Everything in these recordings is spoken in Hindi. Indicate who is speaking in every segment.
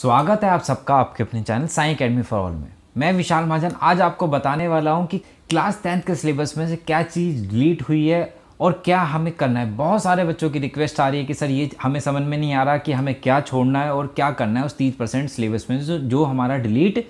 Speaker 1: स्वागत है आप सबका आपके अपने channel Sai academy for all में मैं विशाल महाजन आज आपको बताने वाला हूँ कि क्लास टेंथ के सिलेबस में से क्या चीज़ डिलीट हुई है और क्या हमें करना है बहुत सारे बच्चों की रिक्वेस्ट आ रही है कि सर ये हमें समझ में नहीं आ रहा कि हमें क्या छोड़ना है और क्या करना है उस तीस परसेंट सिलेबस में जो जो हमारा डिलीट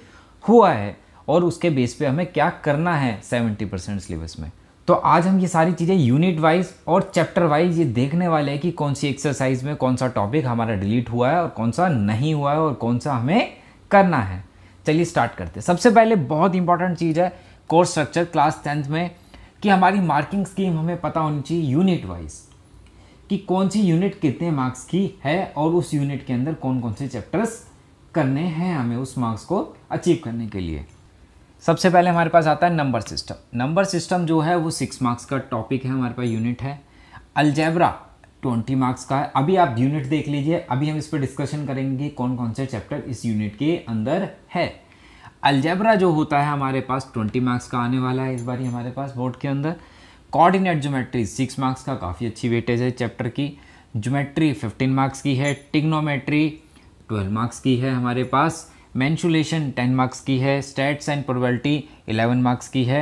Speaker 1: हुआ है और उसके बेस पर हमें क्या करना है सेवेंटी परसेंट सिलेबस में तो आज हम ये सारी चीज़ें यूनिट वाइज और चैप्टर वाइज ये देखने वाले हैं कि कौन सी एक्सरसाइज में कौन सा टॉपिक हमारा डिलीट हुआ है और कौन सा नहीं हुआ है और कौन सा हमें करना है चलिए स्टार्ट करते हैं सबसे पहले बहुत इंपॉर्टेंट चीज़ है कोर्स स्ट्रक्चर क्लास टेंथ में कि हमारी मार्किंग स्कीम हमें पता होनी चाहिए यूनिट वाइज कि कौन सी यूनिट कितने मार्क्स की है और उस यूनिट के अंदर कौन कौन से चैप्टर्स करने हैं हमें उस मार्क्स को अचीव करने के लिए सबसे पहले हमारे पास आता है नंबर सिस्टम नंबर सिस्टम जो है वो सिक्स मार्क्स का टॉपिक है हमारे पास यूनिट है अलजैबरा ट्वेंटी मार्क्स का है अभी आप यूनिट देख लीजिए अभी हम इस पर डिस्कशन करेंगे कौन कौन से चैप्टर इस यूनिट के अंदर है अल्जेब्रा जो होता है हमारे पास ट्वेंटी मार्क्स का आने वाला है इस बार हमारे पास बोर्ड के अंदर कॉर्डिनेट ज्योमेट्री सिक्स मार्क्स का काफ़ी अच्छी वेटेज है चैप्टर की ज्योमेट्री फिफ्टीन मार्क्स की है टिग्नोमेट्री ट्वेल्व मार्क्स की है हमारे पास मैंशुलेशन टेन मार्क्स की है stats and probability eleven marks की है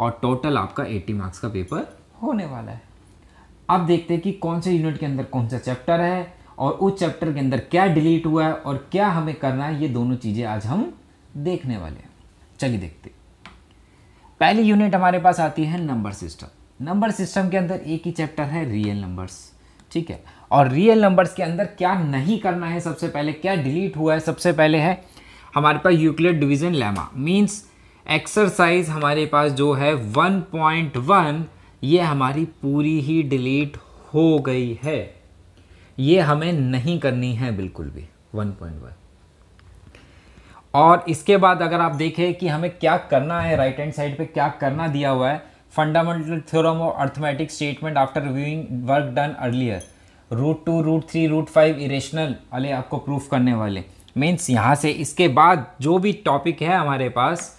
Speaker 1: और टोटल आपका एट्टी मार्क्स का पेपर होने वाला है अब देखते हैं कि कौन से यूनिट के अंदर कौन सा चैप्टर है और उस चैप्टर के अंदर क्या डिलीट हुआ है और क्या हमें करना है ये दोनों चीज़ें आज हम देखने वाले हैं चलिए देखते पहली यूनिट हमारे पास आती है नंबर सिस्टम नंबर सिस्टम के अंदर एक ही चैप्टर है रियल नंबर्स ठीक है और रियल नंबर्स के अंदर क्या नहीं करना है सबसे पहले क्या डिलीट हुआ है सबसे पहले है हमारे पास Euclid division lemma means exercise हमारे पास जो है 1.1 ये हमारी पूरी ही डिलीट हो गई है ये हमें नहीं करनी है बिल्कुल भी 1.1 और इसके बाद अगर आप देखें कि हमें क्या करना है राइट हैंड साइड पे क्या करना दिया हुआ है fundamental theorem of arithmetic statement after reviewing work done earlier root two root three root five irrational वाले आपको प्रूफ करने वाले मीन्स यहाँ से इसके बाद जो भी टॉपिक है हमारे पास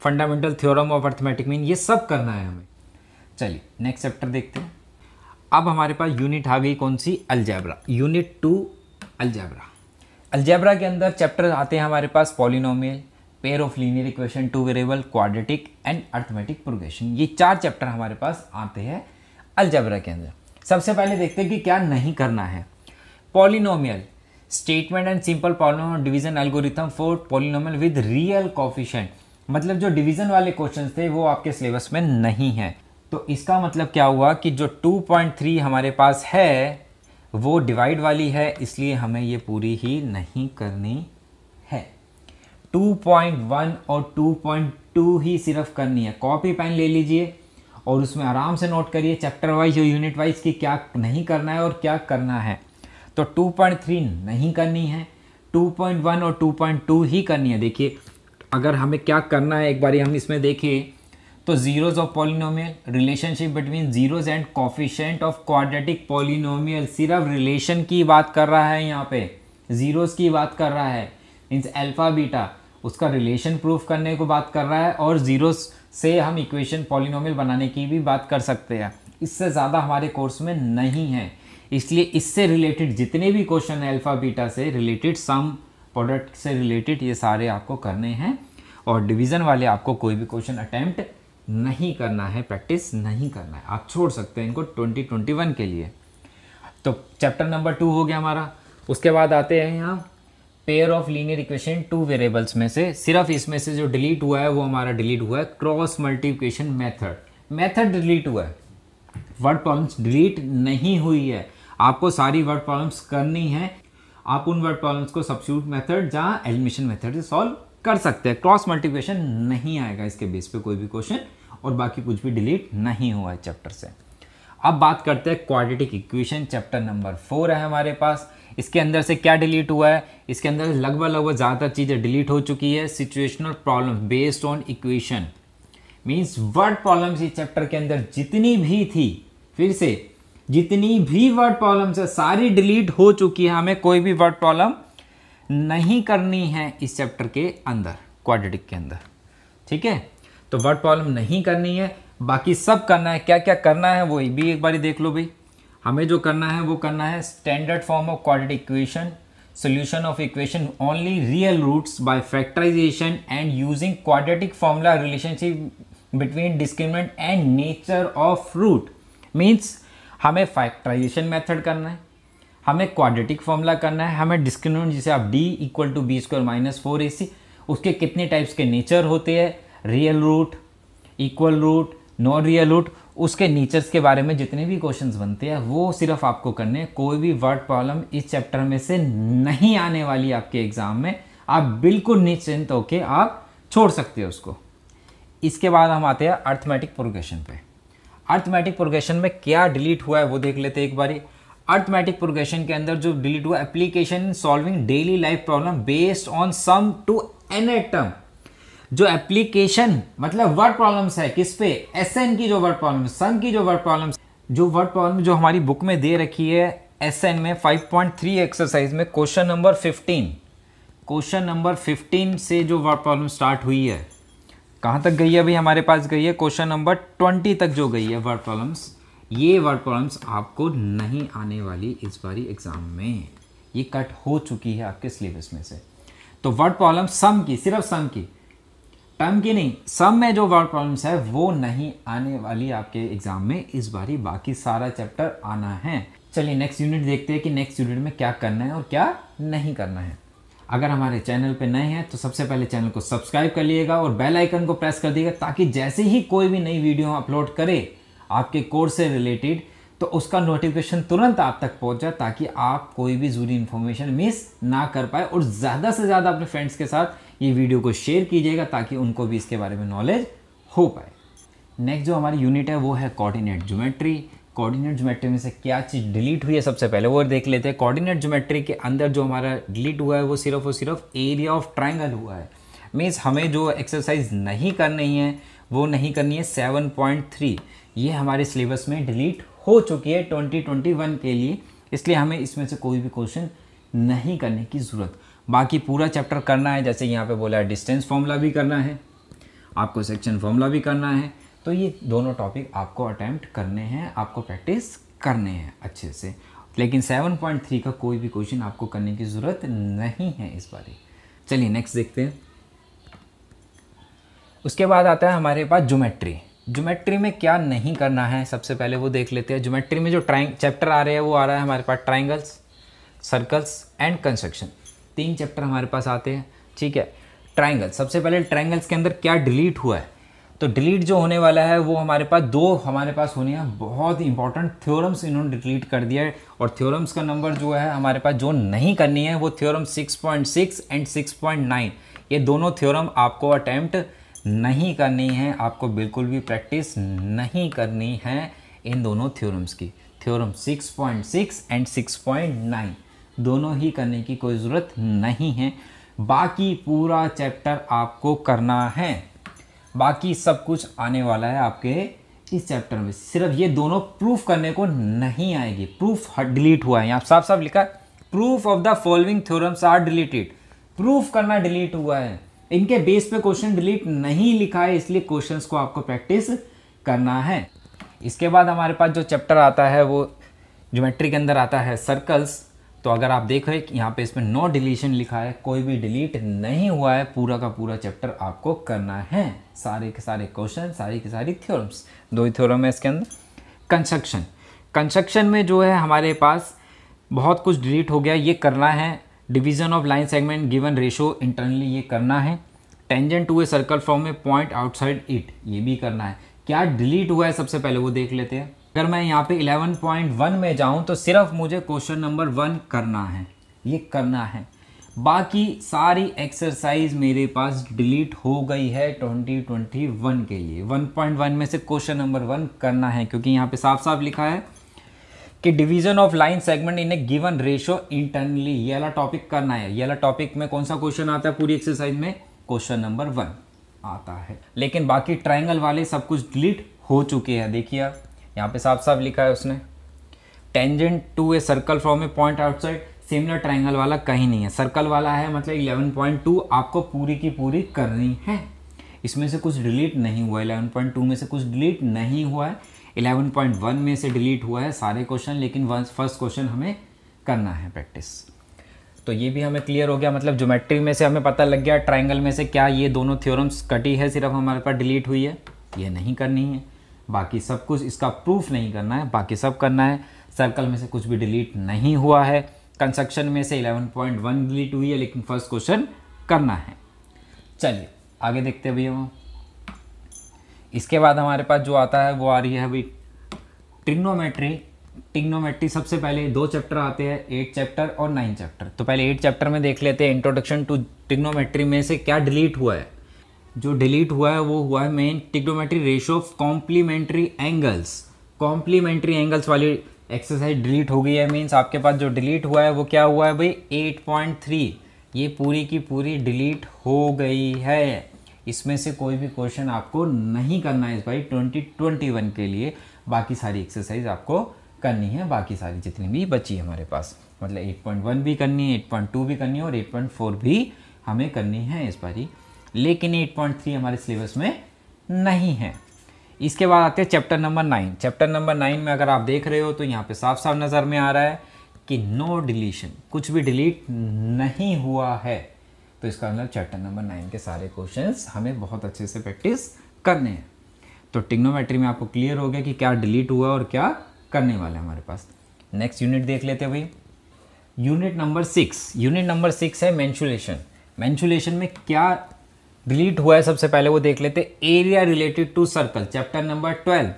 Speaker 1: fundamental theorem of arithmetic mean ये सब करना है हमें चलिए नेक्स्ट चैप्टर देखते हैं अब हमारे पास यूनिट आ गई कौन सी अल्जैबरा यूनिट टू अल्जैबरा अल्जैबरा के अंदर चैप्टर आते हैं हमारे पास polynomial pair of linear equation two variable quadratic and arithmetic progression ये चार चैप्टर हमारे पास आते हैं अल्जैबरा के अंदर सबसे पहले देखते हैं कि क्या नहीं करना है polynomial statement and simple polynomial division algorithm for polynomial with real coefficient मतलब जो डिवीजन वाले क्वेश्चन थे वो आपके सिलेबस में नहीं है तो इसका मतलब क्या हुआ कि जो 2.3 हमारे पास है वो डिवाइड वाली है इसलिए हमें ये पूरी ही नहीं करनी है 2.1 और 2.2 ही सिर्फ करनी है कॉपी पेन ले लीजिए और उसमें आराम से नोट करिए चैप्टर वाइज और यूनिट वाइज कि क्या नहीं करना है और क्या करना है तो 2.3 नहीं करनी है 2.1 और 2.2 ही करनी है देखिए अगर हमें क्या करना है एक बार हम इसमें देखें तो zeros of polynomial relationship between zeros and coefficient of quadratic polynomial सिर्फ रिलेशन की बात कर रहा है यहाँ पे जीरोज की बात कर रहा है मीन्स अल्फ़ा बीटा उसका रिलेशन प्रूफ करने को बात कर रहा है और जीरोज से हम इक्वेशन पॉलिनोमियल बनाने की भी बात कर सकते हैं इससे ज़्यादा हमारे कोर्स में नहीं है इसलिए इससे रिलेटेड जितने भी क्वेश्चन अल्फ़ा बीटा से रिलेटेड सम प्रोडक्ट से रिलेटेड ये सारे आपको करने हैं और डिवीज़न वाले आपको कोई भी क्वेश्चन अटैम्प्ट नहीं करना है प्रैक्टिस नहीं करना है आप छोड़ सकते हैं इनको 2021 के लिए तो चैप्टर नंबर टू हो गया हमारा उसके बाद आते हैं यहाँ pair of linear equation two variables में से सिर्फ इसमें से जो डिलीट हुआ है वो हमारा डिलीट हुआ है cross multiplication method method delete हुआ है वर्ड प्रॉब्लम्स डिलीट नहीं हुई है आपको सारी वर्ड प्रॉब्लम्स करनी है आप उन वर्ड प्रॉब्लम्स को सब्सिट्यूट मेथड या एलिमिनेशन मेथड से सॉल्व कर सकते हैं क्रॉस मल्टीप्लिकेशन नहीं आएगा इसके बेस पे कोई भी क्वेश्चन और बाकी कुछ भी डिलीट नहीं हुआ है चैप्टर से अब बात करते हैं quadratic equation chapter number four है हमारे पास इसके अंदर से क्या डिलीट हुआ है इसके अंदर लगभग लगभग ज़्यादातर चीज़ें डिलीट हो चुकी है situational problem based on equation means word problems इस चैप्टर के अंदर जितनी भी थी फिर से जितनी भी वर्ड प्रॉब्लम्स है सारी डिलीट हो चुकी है हमें कोई भी वर्ड प्रॉब्लम नहीं करनी है इस चैप्टर के अंदर क्वाड्रेटिक के अंदर ठीक है तो वर्ड प्रॉब्लम नहीं करनी है बाकी सब करना है क्या क्या करना है वो भी एक बार देख लो भाई हमें जो करना है वो करना है standard form of quadratic equation solution of equation only real roots by factorisation and using quadratic formula relationship between discriminant and nature of root means हमें फैक्टराइजेशन मेथड करना है हमें क्वाड्रेटिक फॉर्मूला करना है हमें डिस्क्रिमिनेंट जिसे आप D equal to B square minus four A C उसके कितने टाइप्स के नेचर होते हैं real root equal root non real root उसके नेचर्स के बारे में जितने भी क्वेश्चंस बनते हैं वो सिर्फ आपको करने हैं कोई भी वर्ड प्रॉब्लम इस चैप्टर में से नहीं आने वाली आपके एग्ज़ाम में आप बिल्कुल निश्चिंत होकर आप छोड़ सकते हो उसको इसके बाद हम आते हैं अर्थमेटिक प्रोग्रेशन पे अर्थमेटिक प्रोग्रेशन में क्या डिलीट हुआ है वो देख लेते एक बारी अर्थमेटिक प्रोग्रेशन के अंदर जो डिलीट हुआ application solving daily life problem based on sum to n term जो एप्लीकेशन मतलब वर्ड प्रॉब्लम्स है किस पे एस एन की जो वर्ड प्रॉब्लम सम की जो वर्ड प्रॉब्लम जो वर्ड प्रॉब्लम जो हमारी बुक में दे रखी है एस एन में 5.3 एक्सरसाइज में क्वेश्चन नंबर 15 क्वेश्चन नंबर 15 से जो वर्ड प्रॉब्लम स्टार्ट हुई है कहाँ तक गई है अभी हमारे पास गई है क्वेश्चन नंबर ट्वेंटी तक जो गई है वर्ड प्रॉब्लम्स ये वर्ड प्रॉब्लम्स आपको नहीं आने वाली इस बारी एग्ज़ाम में ये कट हो चुकी है आपके सिलेबस में से तो वर्ड प्रॉब्लम सम की सिर्फ सम की टर्म की नहीं सम में जो वर्ड प्रॉब्लम्स है वो नहीं आने वाली आपके एग्ज़ाम में इस बारी बाकी सारा चैप्टर आना है चलिए नेक्स्ट यूनिट देखते हैं कि नेक्स्ट यूनिट में क्या करना है और क्या नहीं करना है अगर हमारे चैनल पे नए हैं तो सबसे पहले चैनल को सब्सक्राइब कर लिएगा और बेल आइकन को प्रेस कर दिएगा ताकि जैसे ही कोई भी नई वीडियो अपलोड करे आपके कोर्स से रिलेटेड तो उसका नोटिफिकेशन तुरंत आप तक पहुंच जाए ताकि आप कोई भी ज़रूरी इन्फॉर्मेशन मिस ना कर पाए और ज़्यादा से ज़्यादा अपने फ्रेंड्स के साथ ये वीडियो को शेयर कीजिएगा ताकि उनको भी इसके बारे में नॉलेज हो पाए नेक्स्ट जो हमारी यूनिट है वो है कोऑर्डिनेट ज्योमेट्री कोऑर्डिनेट ज्योमेट्री में से क्या चीज़ डिलीट हुई है सबसे पहले वो देख लेते हैं कोऑर्डिनेट ज्योमेट्री के अंदर जो हमारा डिलीट हुआ है वो सिर्फ और सिर्फ एरिया ऑफ ट्राइंगल हुआ है मीन्स हमें जो एक्सरसाइज नहीं करनी है वो नहीं करनी है सेवन पॉइंट थ्री ये हमारे सिलेबस में डिलीट हो चुकी है ट्वेंटी ट्वेंटी वन के लिए इसलिए हमें इसमें से कोई भी क्वेश्चन नहीं करने की ज़रूरत बाकी पूरा चैप्टर करना है जैसे यहाँ पे बोला है डिस्टेंस फॉर्मूला भी करना है आपको सेक्शन फॉर्मूला भी करना है तो ये दोनों टॉपिक आपको अटैम्प्ट करने हैं आपको प्रैक्टिस करने हैं अच्छे से लेकिन 7.3 का कोई भी क्वेश्चन आपको करने की ज़रूरत नहीं है इस बारे चलिए नेक्स्ट देखते हैं उसके बाद आता है हमारे पास ज्योमेट्री ज्योमेट्री में क्या नहीं करना है सबसे पहले वो देख लेते हैं ज्योमेट्री में जो ट्राइंग चैप्टर आ रहे हैं वो आ रहा है हमारे पास ट्राइंगल्स सर्कल्स एंड कंस्ट्रक्शन तीन चैप्टर हमारे पास आते हैं ठीक है ट्राइंगल सबसे पहले ट्राइंगल्स के अंदर क्या डिलीट हुआ है तो डिलीट जो होने वाला है वो हमारे पास दो हमारे पास होने हैं बहुत ही इंपॉर्टेंट थ्योरम्स इन्होंने डिलीट कर दिया है और थ्योरम्स का नंबर जो है हमारे पास जो नहीं करनी है वो थ्योरम 6.6 एंड 6.9 ये दोनों थ्योरम आपको अटैम्प्ट नहीं करनी है आपको बिल्कुल भी प्रैक्टिस नहीं करनी है इन दोनों थ्योरम्स की थ्योरम 6.6 एंड 6.9 दोनों ही करने की कोई ज़रूरत नहीं है बाकी पूरा चैप्टर आपको करना है बाकी सब कुछ आने वाला है आपके इस चैप्टर में सिर्फ ये दोनों प्रूफ करने को नहीं आएगी प्रूफ डिलीट हुआ है यहाँ साफ साफ लिखा है proof of the following theorems are deleted proof करना डिलीट हुआ है इनके बेस पे क्वेश्चन डिलीट नहीं लिखा है इसलिए क्वेश्चंस को आपको प्रैक्टिस करना है इसके बाद हमारे पास जो चैप्टर आता है वो ज्योमेट्री के अंदर आता है सर्कल्स तो अगर आप देख रहे हैं यहाँ पे इसमें नो डिलीशन लिखा है कोई भी डिलीट नहीं हुआ है पूरा का पूरा चैप्टर आपको करना है सारे के सारे क्वेश्चन सारी के सारी थ्योरम्स दो ही थ्योरम है इसके अंदर कंस्ट्रक्शन कंस्ट्रक्शन में जो है हमारे पास बहुत कुछ डिलीट हो गया ये करना है division of line segment given ratio internally ये करना है tangent to a circle from a point outside it ये भी करना है क्या डिलीट हुआ है सबसे पहले वो देख लेते हैं अगर मैं यहाँ पे 11.1 में जाऊँ तो सिर्फ मुझे क्वेश्चन नंबर वन करना है ये करना है बाकी सारी एक्सरसाइज मेरे पास डिलीट हो गई है 2021 के लिए 1.1 में से क्वेश्चन नंबर वन करना है क्योंकि यहाँ पे साफ साफ लिखा है कि division of line segment in a given ratio internally ये वाला टॉपिक करना है ये वाला टॉपिक में कौन सा क्वेश्चन आता है पूरी एक्सरसाइज में क्वेश्चन नंबर वन आता है लेकिन बाकी ट्राइंगल वाले सब कुछ डिलीट हो चुके हैं देखिए यहाँ पे साफ साफ लिखा है उसने tangent to a circle from a point outside similar triangle वाला कहीं नहीं है सर्कल वाला है मतलब 11.2 आपको पूरी की पूरी करनी है इसमें से कुछ डिलीट नहीं हुआ 11.2 में से कुछ डिलीट नहीं हुआ है 11.1 में से डिलीट हुआ है सारे क्वेश्चन लेकिन फर्स्ट क्वेश्चन हमें करना है प्रैक्टिस तो ये भी हमें क्लियर हो गया मतलब ज्योमेट्री में से हमें पता लग गया ट्राइंगल में से क्या ये दोनों थ्योरम्स कटी है सिर्फ हमारे पास डिलीट हुई है ये नहीं करनी है बाकी सब कुछ इसका प्रूफ नहीं करना है बाकी सब करना है सर्कल में से कुछ भी डिलीट नहीं हुआ है कंस्ट्रक्शन में से 11.1 डिलीट हुई है लेकिन फर्स्ट क्वेश्चन करना है चलिए आगे देखते भैया इसके बाद हमारे पास जो आता है वो आ रही है अभी ट्रिग्नोमेट्री टिग्नोमेट्री सबसे पहले दो चैप्टर आते हैं एट चैप्टर और नाइन चैप्टर तो पहले एट चैप्टर में देख लेते हैं इंट्रोडक्शन टू टिग्नोमेट्री में से क्या डिलीट हुआ है जो डिलीट हुआ है वो हुआ है main trigonometry ratio of complementary angles complementary angles वाली एक्सरसाइज डिलीट हो गई है मीन्स आपके पास जो डिलीट हुआ है वो क्या हुआ है भाई 8.3 ये पूरी की पूरी डिलीट हो गई है इसमें से कोई भी क्वेश्चन आपको नहीं करना है भाई ट्वेंटी ट्वेंटी वन के लिए बाकी सारी एक्सरसाइज आपको करनी है बाकी सारी जितनी भी बची है हमारे पास मतलब 8.1 भी करनी है 8.2 भी करनी है और 8.4 भी हमें करनी है इस बारी लेकिन 8.3 हमारे सिलेबस में नहीं है इसके बाद आते हैं chapter number nine chapter number nine में अगर आप देख रहे हो तो यहाँ पे साफ साफ नज़र में आ रहा है कि नो डिलीशन कुछ भी डिलीट नहीं हुआ है तो इसका मतलब चैप्टर नंबर नाइन के सारे क्वेश्चन हमें बहुत अच्छे से प्रैक्टिस करने हैं तो टिग्नोमेट्री में आपको क्लियर हो गया कि क्या डिलीट हुआ और क्या करने वाला है हमारे पास नेक्स्ट यूनिट देख लेते हैं भाई unit number six unit number six है मैंशुलेशन मैंशुलेशन में क्या डिलीट हुआ है सबसे पहले वो देख लेते area related to circle chapter number twelve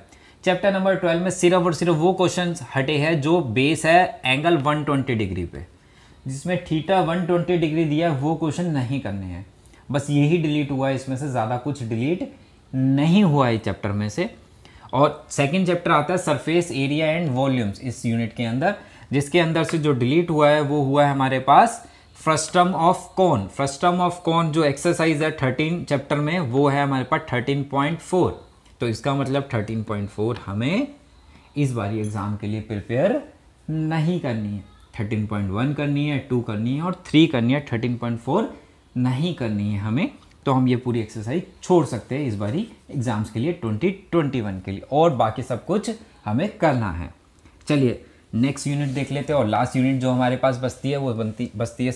Speaker 1: chapter number twelve में सिर्फ और सिर्फ वो क्वेश्चन हटे हैं जो बेस है एंगल 120 डिग्री पे जिसमें थीटा 120 डिग्री दिया वो क्वेश्चन नहीं करने हैं बस यही डिलीट हुआ है इसमें से ज़्यादा कुछ डिलीट नहीं हुआ है चैप्टर में से और सेकेंड चैप्टर आता है सरफेस एरिया एंड वॉल्यूम्स इस यूनिट के अंदर जिसके अंदर से जो डिलीट हुआ है वो हुआ है हमारे पास frustum of cone frustum of cone जो एक्सरसाइज है थर्टीन चैप्टर में वो है हमारे पास थर्टीन पॉइंट फोर तो इसका मतलब थर्टीन पॉइंट फोर हमें इस बारी एग्ज़ाम के लिए प्रिपेयर नहीं करनी है थर्टीन पॉइंट वन करनी है टू करनी है और थ्री करनी है थर्टीन पॉइंट फोर नहीं करनी है हमें तो हम ये पूरी एक्सरसाइज छोड़ सकते हैं इस बारी एग्ज़ाम्स के लिए ट्वेंटी ट्वेंटी वन के लिए और बाकी सब कुछ हमें करना है चलिए नेक्स्ट यूनिट देख लेते हैं और लास्ट यूनिट जो हमारे पास बसती है वो बनती बसती है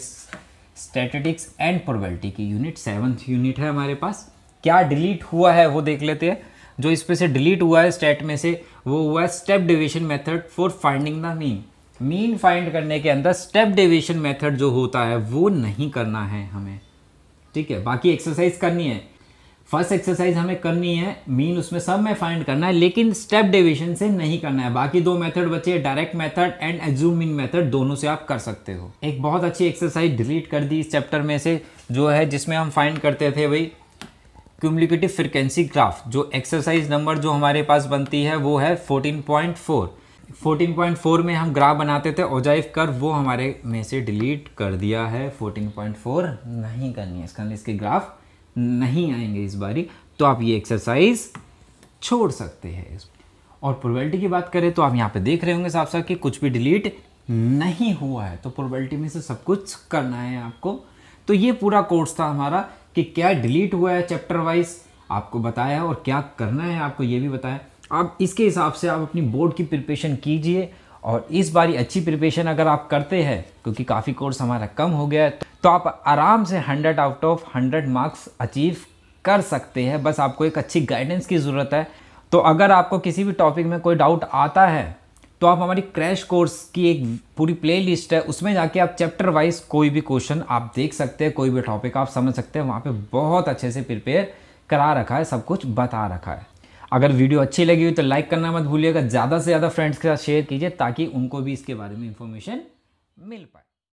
Speaker 1: स्टैटिटिक्स एंड प्रोबेबिलिटी की यूनिट सेवन्थ यूनिट है हमारे पास क्या डिलीट हुआ है वो देख लेते हैं जो इस पे से डिलीट हुआ है स्टेट में से वो हुआ है step division method for finding the mean mean find करने के अंदर स्टेप डिविजन मेथड जो होता है वो नहीं करना है हमें ठीक है बाकी एक्सरसाइज करनी है फर्स्ट एक्सरसाइज हमें करनी है मीन उसमें सब में फाइंड करना है लेकिन स्टेप डिवीजन से नहीं करना है बाकी दो मेथड बचे हैं direct method and assumed mean method दोनों से आप कर सकते हो एक बहुत अच्छी एक्सरसाइज डिलीट कर दी इस चैप्टर में से जो है जिसमें हम फाइंड करते थे भाई क्यूमलिकेटिव फ्रिक्वेंसी ग्राफ जो एक्सरसाइज नंबर जो हमारे पास बनती है वो है पॉइंट 14.4 में हम ग्राफ बनाते थे ओजाइफ कर वो हमारे में से डिलीट कर दिया है 14.4 नहीं करनी है इसका ग्राफ नहीं आएंगे इस बारी तो आप ये एक्सरसाइज छोड़ सकते हैं और प्रोबेबिलिटी की बात करें तो आप यहाँ पे देख रहे होंगे साफ साफ कि कुछ भी डिलीट नहीं हुआ है तो प्रोबेबिलिटी में से सब कुछ करना है आपको तो ये पूरा कोर्स था हमारा कि क्या डिलीट हुआ है चैप्टर वाइज आपको बताया और क्या करना है आपको ये भी बताया आप इसके हिसाब से आप अपनी बोर्ड की प्रिपरेशन कीजिए और इस बारी अच्छी प्रिपरेशन अगर आप करते हैं क्योंकि काफ़ी कोर्स हमारा कम हो गया है तो आप आराम से 100 आउट ऑफ 100 मार्क्स अचीव कर सकते हैं बस आपको एक अच्छी गाइडेंस की ज़रूरत है तो अगर आपको किसी भी टॉपिक में कोई डाउट आता है तो आप हमारी क्रैश कोर्स की एक पूरी प्लेलिस्ट है उसमें जाके आप चैप्टर वाइज कोई भी क्वेश्चन आप देख सकते हैं कोई भी टॉपिक आप समझ सकते हैं वहाँ पे बहुत अच्छे से प्रिपेयर करा रखा है सब कुछ बता रखा है अगर वीडियो अच्छी लगी हुई तो लाइक करना मत भूलिएगा ज़्यादा से ज़्यादा फ्रेंड्स के साथ शेयर कीजिए ताकि उनको भी इसके बारे में इन्फॉर्मेशन मिल पाए